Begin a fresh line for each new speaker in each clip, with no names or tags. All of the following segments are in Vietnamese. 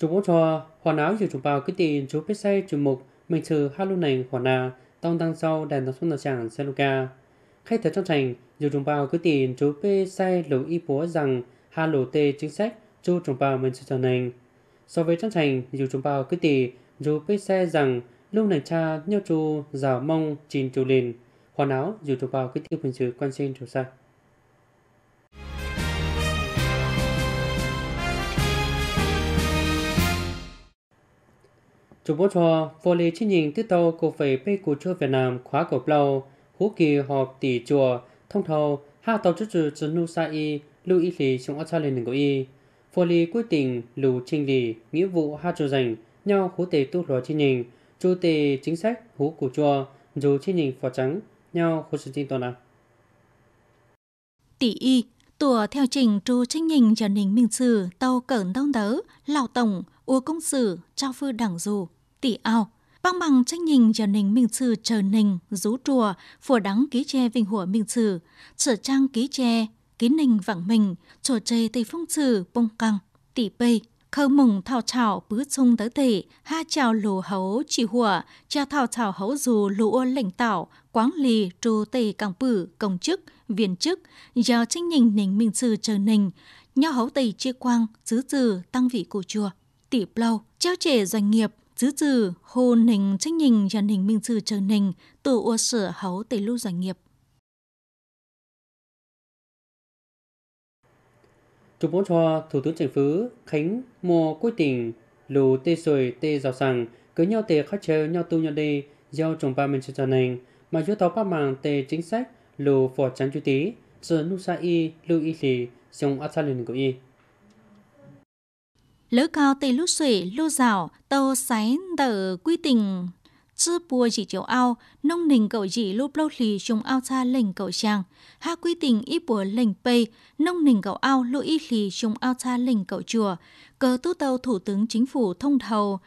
Chúng út cho hoàn áo dự chúng bao cái tiền chú biết say chụp mục mình từ hai lúc này hoàn nà tông tăng sau đàn tập xuống là chẳng xe luka. Khách thật trong thành dù chúng bao cái tiền chú biết say lũ y bố rằng hà lũ tê chính sách chú chúng bao mình sẽ trở nên So với trong thành dù chúng bao cái tỷ chú biết say rằng lúc này cha nhau chú giàu mong chín chú liền hoàn áo dù chúng bao cái tiêu hình sự quan sinh chủ sai. chủ bố cho vô lý chi nhìn tư tàu cổ phải bê cổ chua Việt Nam khóa cổ lâu hú kỳ họp tỷ chùa thông thầu hạ tàu chú trừ trừ nu sa y lưu ý lì trong ở xa lên của y vô lý quyết tình lưu trình lì nghĩa vụ hạ chủ dành nhau hú tề tu lò chi nhìn chủ tề chính sách hú cổ chùa dù chi nhìn phò trắng nhau hú sự tin toàn nào
tỷ y tùa theo trình chú trinh nhìn trở nên minh sử tàu cẩn đông đớ lào tổng ua công sử trao phư đẳng dù tỷ ao. băng bằng tranh nhìn giờ nình minh trừ chờ nình, rú trùa, phùa đắng ký tre vinh hùa minh trừ, trở trang ký tre, ký nình vẳng mình, trò chê tây phong trừ, bông căng, tỷ bê. Khơ mùng thao chảo bứ sung tới tệ, ha chào lù hấu chỉ hùa, cha thao chảo hấu dù lù lệnh lãnh tảo, quáng lì trù tệ càng bử, công chức, viên chức, giờ tranh nhìn nình minh trừ chờ nình, nho hấu tây chia quang, xứ từ tăng vị cổ chùa tỷ plau, treo trẻ doanh nghiệp, Dứ từ hồ nình trách nhìn dàn hình minh sư trở nình, tổ ua sở hấu tẩy lưu doanh nghiệp.
trung bốn cho Thủ tướng Chính phủ Khánh mùa cuối tình, lù tê sồi tê rào sàng, cứ nhau tê khắc chờ nhau tu nhau đi, giao trồng ba mình cho nình, mà dưới tàu bác mạng tê chính sách lù phò trắng chú tí, giờ nu sa y lưu y thì xong át xa của y
lỡ cao tây lũ sủy lũ rào tàu sái tờ quy tình chứ bùa chỉ chiếu ao nông nình cậu chỉ lúc lâu lì chung ao cha lệnh cậu chàng ha quy tình ít bùa lệnh pê nông nình cậu ao lũ ít lì chung ao cha lệnh cậu chùa cờ tu tàu thủ tướng chính phủ thông thầu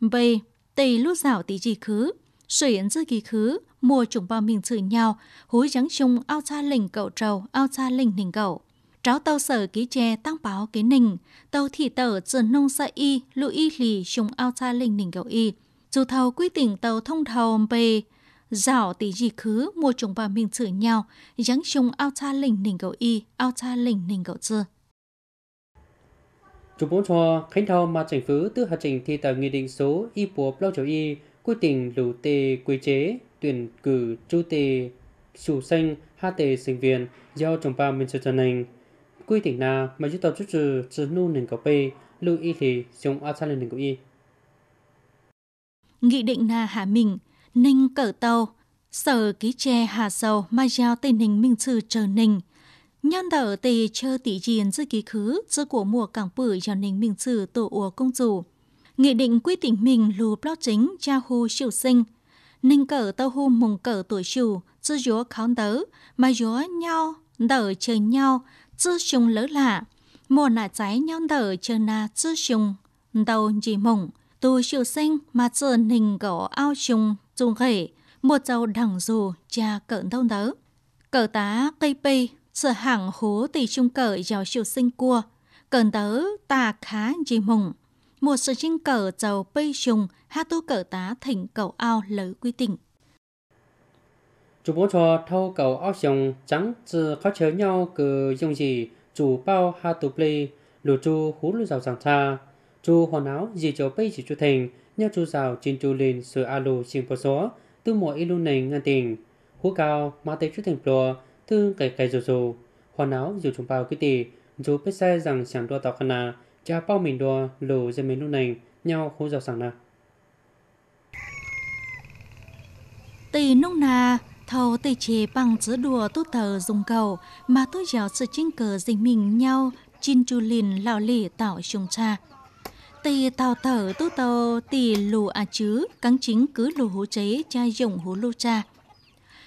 bây tây lũ rào tí chỉ khứ sủy ấn dư kỳ khứ mùa chúng bao mình chửi nhau hối trắng chung ao cha lệnh cậu trầu ao cha lệnh nình cậu Tráo tàu sở ký chè tăng báo kế nình, tàu thị tờ trần nông sa y, lưu y lì trùng ao cha linh nình gạo y. Dù thầu quy tỉnh tàu thông thầu bề, rảo tỷ gì khứ mua chúng bà mình sử nhau, giáng trùng ao cha linh nình gạo y, ao cha linh nình gạo dư.
Chủ bốn cho khánh thầu mà chỉnh phứ tư hạt trình thi tờ nghị định số y bùa bao châu y, quy tỉnh lũ tê quy chế, tuyển cử chu tê sủ xanh, hát tê sinh viên, giao trồng ba mình sử cho nành quy định là mà chúng ta chút trừ trừ nu nền cầu bê lưu y thì dùng a san nền cầu y
nghị định là hạ mình ninh cỡ tàu sở ký tre hà sầu mai giao tây ninh minh trừ trở ninh nhân đỡ tề chơ tỷ diện dư ký khứ dư của mùa cảng bử giao ninh minh trừ tổ ủa công chủ nghị định quy định mình lù blog chính cha yahoo siêu sinh ninh cỡ tàu hù mùng cỡ tuổi chủ dư dúa kháo tớ mà dúa nhau đỡ chơi nhau tư sung lỡ lạ. Mùa nà trái nhau đỡ chờ nà tư sung, đầu dì mộng, tu siêu sinh mà giờ nình gỗ ao sung dùng gể, một dầu đẳng dù cha cỡ đâu nớ. Cỡ tá cây bì, sợ hẳn hố tỷ trung cỡ giàu siêu sinh cua, cỡ tớ tà khá dì mộng. Một sự chinh cờ dầu bì chung hát tu cờ tá thỉnh cầu ao lỡ quy tỉnh
chủ bố cho thâu cầu áo xiong trắng từ khó chớ nhau cử dùng gì chủ bao ha tù play lù chu hú lù rào sàng tha chú hoàn áo gì cho bây chỉ chú thành nhau chú rào trên chu lên sự alu xin bố số tư mùa ilu nền ngăn tình hú cao mà tế chu thành plua tư cái cái dù dù hoàn áo dù chúng bao cái tỷ dù biết sai rằng chẳng đua tàu khăn à cha bao mình đua lù dân mình lúc này nhau hú rào sàng nà
tì nông nà thầu tì chế bằng giữa đùa tu thờ dùng cầu mà tôi giáo sự chinh cờ dình mình nhau chin chu lìn lão lì tạo chung cha tì tàu thở tu tàu tì lù à chứ cắn chính cứ lù hú chế cha dùng hú lô cha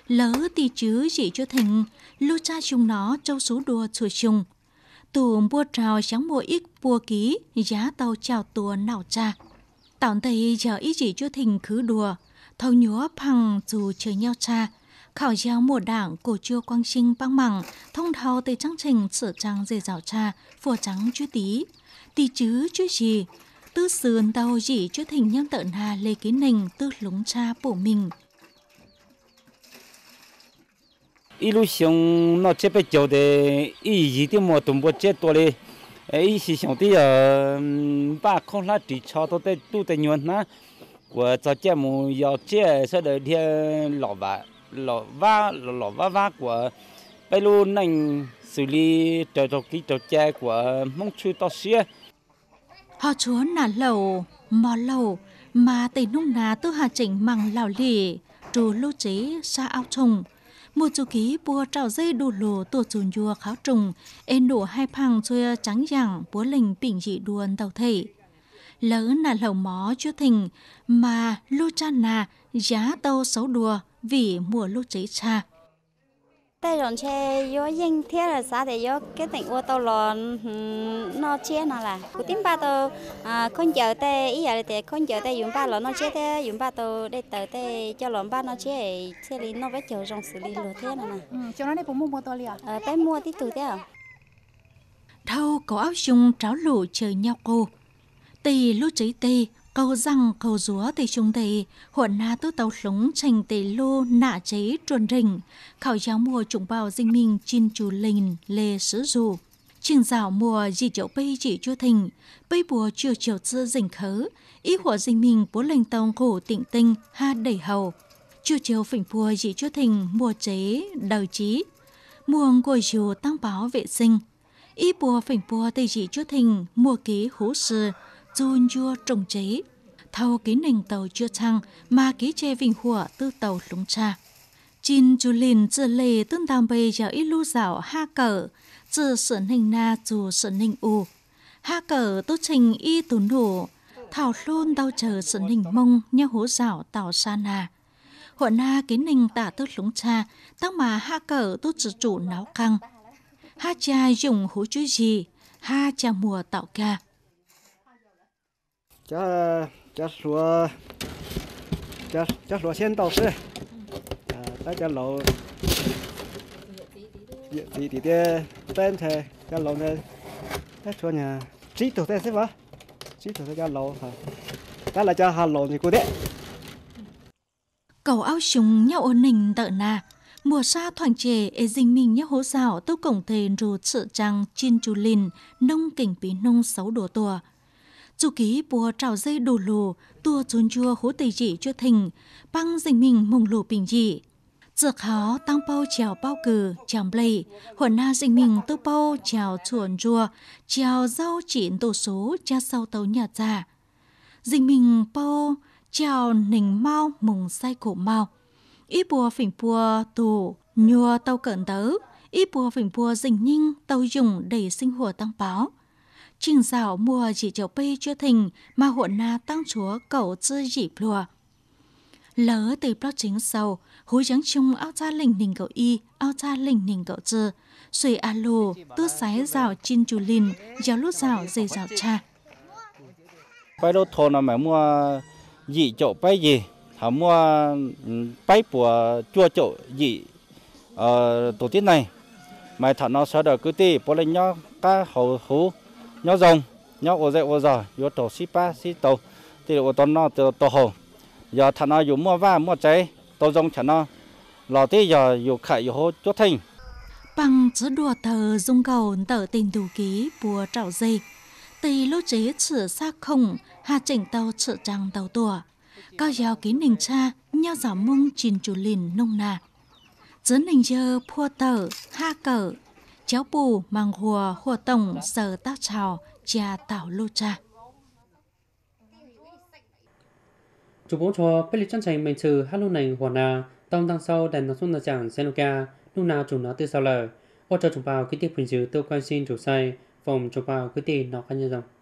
lỡ tì chứ chỉ cho thành lô cha chung nó châu số đùa chùa chung tù bua trào sáng mua ít bua ký giá tàu chào tùa nào cha tạo tì giờ ý chỉ cho thình cứ đùa thầu nhúa phẳng dù chơi nhau cha khảo giáo mùa đảng của chưa Quang Trinh băng mẳng, thông thao từ trang trình sở trang dề dạo cha phùa trắng chưa tí. Tì chứ chưa gì, tư sườn tàu dị chưa thỉnh nhân tợn hà lê ký nình tư lúng cha bổ mình.
ý lúc xong nó chế bây giờ thì ý gì thì mà tụng bộ chế tôi đi ý gì xong thì ờ ba con lá chỉ cho tôi tới tu tới nhuận na của cho chế mù yếu chết sau đó thì lọ vải lọ va lọ va va của bây luôn nành xử lý trò trò kỹ trò chè của mong chư to xia
họ chúa nà lầu mò lầu mà tây nung nà tư hà chỉnh mằng lào lì trù lô chế sa ao trùng một chú ký bùa trào dây đù lồ tổ trùn dùa kháo trùng ên đổ hai phang chơi trắng giảng búa lình bình dị đuôn tàu thể lỡ nà lầu mó chưa thình mà lô cha nà giá tâu xấu đùa vì mùa lúa cháy xa. Tại dọn xe yo yên thiết là xã để yo cái tỉnh ô tô lò nó chia nó là của tiếng ba tô à, con chờ tê ý là tê con chờ tê dùng ba lò nó chia tê dùng ba tô để tờ tê cho lò ba nó chế xe lý nó vẽ chờ rong xử lý lò thế này nè. Ừ, cho nó đây cũng mua mua tô liền. Ờ tới mua tí tuổi thế à. Thâu có áo dùng tráo lụ chơi nhau cô. Tì lúa cháy tê câu răng câu rúa thì chúng thầy hồn na tư tàu sống trình tề lô nạ chế truần rình khảo giáo mùa chúng bào dinh minh chin chú linh lê sứ dù trình dạo mùa dị chậu bây chỉ chưa thình bây bùa chưa chiều chưa dình khớ ý hùa dinh minh bố lệnh tông khổ tịnh tinh ha đẩy hầu chưa chiều phỉnh bùa dị chưa thình mùa chế đầu trí mùa của chiều tăng báo vệ sinh ý bùa phỉnh bùa tây dị chút thình mùa ký hú sư chun chua trồng chế. Thâu ký nình tàu chưa thăng mà ký chê vinh hùa tư tàu lúng cha. Chín chú lìn dự lề tương tam bề giờ ít lưu dạo ha cờ, dự sở hình na dù sở hình u. Ha cờ tu trình y tù nụ, thảo luôn đau chờ sở hình mông nhau hố dạo tàu sa na Hộ na ký nình tả tư lúng cha, tắc mà ha cờ tu dự chủ náo căng. Ha cha dùng hố chú gì, ha cha mùa tạo ca
cho cho số cho cho số sen tàu sư à ta cho lẩu thì thì tên thế cho lẩu này ta số nhà trí tổ tên sẽ vợ trí tổ tên cho lẩu hả ta là cho hà lẩu thì cô đấy
cầu ao chúng nhau ổn định tợ na mùa xa thoảng trẻ ế dinh mình nhau hố rào tâu cổng thề rù sự trăng chiên chu lin nông cảnh bí nông sáu đồ tùa chú ký bùa trào dây đồ lồ tua chôn chua hố tây dị cho thình băng dình mình mông lồ bình dị dược khó tăng bao chèo bao cử chàng lầy hồn na dình mình tư bao chèo chuồn chua chèo rau chỉn tổ số cha sau tàu nhà già dình mình bao chèo nình mau mùng say cổ mau ý bùa phỉnh bùa tù nhua tàu cận tớ ý bùa phỉnh bùa dình ninh tàu dùng để sinh hùa tăng báo trình dạo mùa chỉ chiều bê chưa thình mà hộn na tăng chúa cầu dư dị lùa. Lỡ từ bó chính sầu, hối trắng chung áo cha lình nình cậu y, áo cha lình nình cậu dư. Xùy a lù, tư sái dạo chin chù lìn, giáo lút dạo dây dạo cha.
Bây đô thô là mày mua dị chỗ bay gì, thả mua bay ừ, của chua chỗ dị ờ, tổ tiết này. Mày thả nó sợ đỡ cứ tì, bó lên nhau cá hầu hú nhó rồng nhó ô dê ô giờ yếu tổ xí ba xí tàu thì ô tốn nó tổ tổ hồ giờ thằng nó dùng mua va mua cháy tổ rồng chẳng nó lò tí giờ dùng khải dùng hố chốt thành
bằng chữ đùa thờ dung cầu tờ tình đủ ký bùa trảo dây tì lô chế chữ xác không hà chỉnh tàu chữ trăng tàu tùa cao giáo ký nình cha nhau giả mông chín chủ lìn nông nà chữ nình giờ phua tờ ha cờ cháu bù mang hùa hùa tổng sở tác trào cha tạo lô cha.
Chủ bố cho bất lý chân thành mình trừ hát lúc này hòa nà, tông tăng sau đèn nóng xuân là chẳng xe ca, lúc nào chúng nó tự sao lờ. Ô cho chúng vào cái tiết bình dư tiêu quan xin chủ say,
phòng chúng vào cái tiết nó khăn nhân dòng.